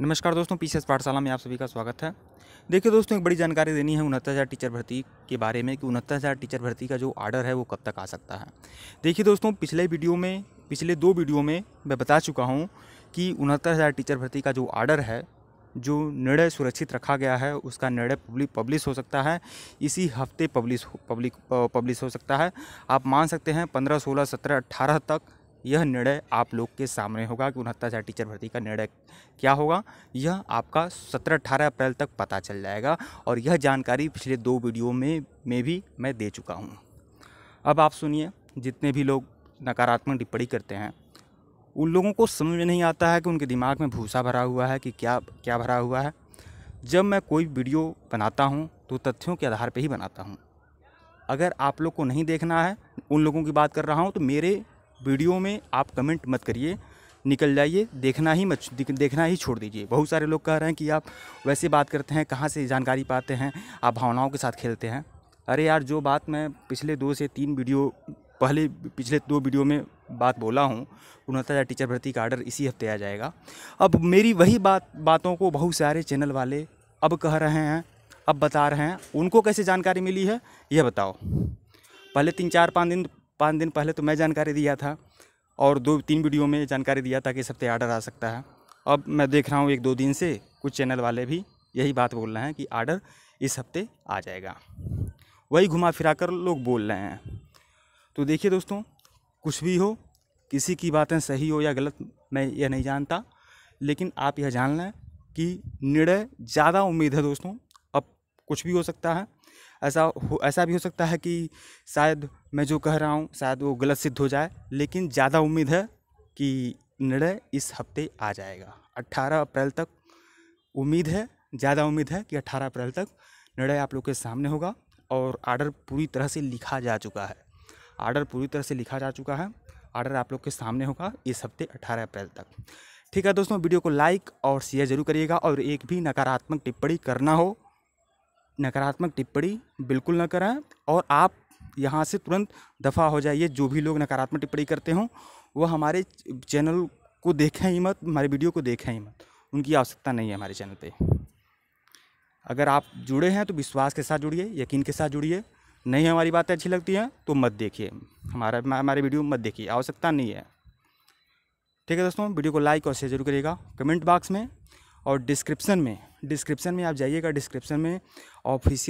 नमस्कार दोस्तों पीसीएस पाठशाला में आप सभी का स्वागत है देखिए दोस्तों एक बड़ी जानकारी देनी है उनहत्तर हज़ार टीचर भर्ती के बारे में कि उनहत्तर हज़ार टीचर भर्ती का जो आर्डर है वो कब तक आ सकता है देखिए दोस्तों पिछले वीडियो में पिछले दो वीडियो में मैं बता चुका हूँ कि उनहत्तर हज़ार टीचर भर्ती का जो आर्डर है जो निर्णय सुरक्षित रखा गया है उसका निर्णय पब्लिक पब्लिश हो सकता है इसी हफ्ते पब्लिश पब्लिक पब्लिश हो सकता है आप मान सकते हैं पंद्रह सोलह सत्रह अट्ठारह तक यह निर्णय आप लोग के सामने होगा कि उनहत्तर हज़ार टीचर भर्ती का निर्णय क्या होगा यह आपका सत्रह अठारह अप्रैल तक पता चल जाएगा और यह जानकारी पिछले दो वीडियो में में भी मैं दे चुका हूँ अब आप सुनिए जितने भी लोग नकारात्मक टिप्पणी करते हैं उन लोगों को समझ में नहीं आता है कि उनके दिमाग में भूसा भरा हुआ है कि क्या क्या भरा हुआ है जब मैं कोई वीडियो बनाता हूँ तो तथ्यों के आधार पर ही बनाता हूँ अगर आप लोग को नहीं देखना है उन लोगों की बात कर रहा हूँ तो मेरे वीडियो में आप कमेंट मत करिए निकल जाइए देखना ही मत देखना ही छोड़ दीजिए बहुत सारे लोग कह रहे हैं कि आप वैसे बात करते हैं कहाँ से जानकारी पाते हैं आप भावनाओं के साथ खेलते हैं अरे यार जो बात मैं पिछले दो से तीन वीडियो पहले पिछले दो वीडियो में बात बोला हूँ उनहत्तर हज़ार टीचर भर्ती का आर्डर इसी हफ्ते आ जाएगा अब मेरी वही बात बातों को बहुत सारे चैनल वाले अब कह रहे हैं अब बता रहे हैं उनको कैसे जानकारी मिली है यह बताओ पहले तीन चार पाँच दिन पाँच दिन पहले तो मैं जानकारी दिया था और दो तीन वीडियो में जानकारी दिया था कि इस हफ्ते आर्डर आ सकता है अब मैं देख रहा हूँ एक दो दिन से कुछ चैनल वाले भी यही बात बोल रहे हैं कि आर्डर इस हफ्ते आ जाएगा वही घुमा फिरा कर लोग बोल रहे हैं तो देखिए दोस्तों कुछ भी हो किसी की बातें सही हो या गलत मैं यह नहीं जानता लेकिन आप यह जान लें कि निर्णय ज़्यादा उम्मीद है दोस्तों अब कुछ भी हो सकता है ऐसा हो ऐसा भी हो सकता है कि शायद मैं जो कह रहा हूँ शायद वो गलत सिद्ध हो जाए लेकिन ज़्यादा उम्मीद है कि निर्णय इस हफ्ते आ जाएगा 18 अप्रैल तक उम्मीद है ज़्यादा उम्मीद है कि 18 अप्रैल तक निर्णय आप लोग के सामने होगा और आर्डर पूरी तरह से लिखा जा चुका है आर्डर पूरी तरह से लिखा जा चुका है आर्डर आप लोग के सामने होगा इस हफ्ते 18 अप्रैल तक ठीक है दोस्तों वीडियो को लाइक और शेयर जरूर करिएगा और एक भी नकारात्मक टिप्पणी करना हो नकारात्मक टिप्पणी बिल्कुल ना करें और आप यहाँ से तुरंत दफ़ा हो जाइए जो भी लोग नकारात्मक टिप्पणी करते हों वो हमारे चैनल को देखें ही मत हमारे वीडियो को देखें ही मत उनकी आवश्यकता नहीं है हमारे चैनल पे अगर आप जुड़े हैं तो विश्वास के साथ जुड़िए यकीन के साथ जुड़िए नहीं हमारी बातें अच्छी लगती हैं तो मत देखिए हमारा हमारे वीडियो मत देखिए आवश्यकता नहीं है ठीक है दोस्तों वीडियो को लाइक और शेयर जरूर करिएगा कमेंट बॉक्स में और डिस्क्रिप्सन में डिस्क्रिप्शन में आप जाइएगा डिस्क्रिप्शन में ऑफिशियल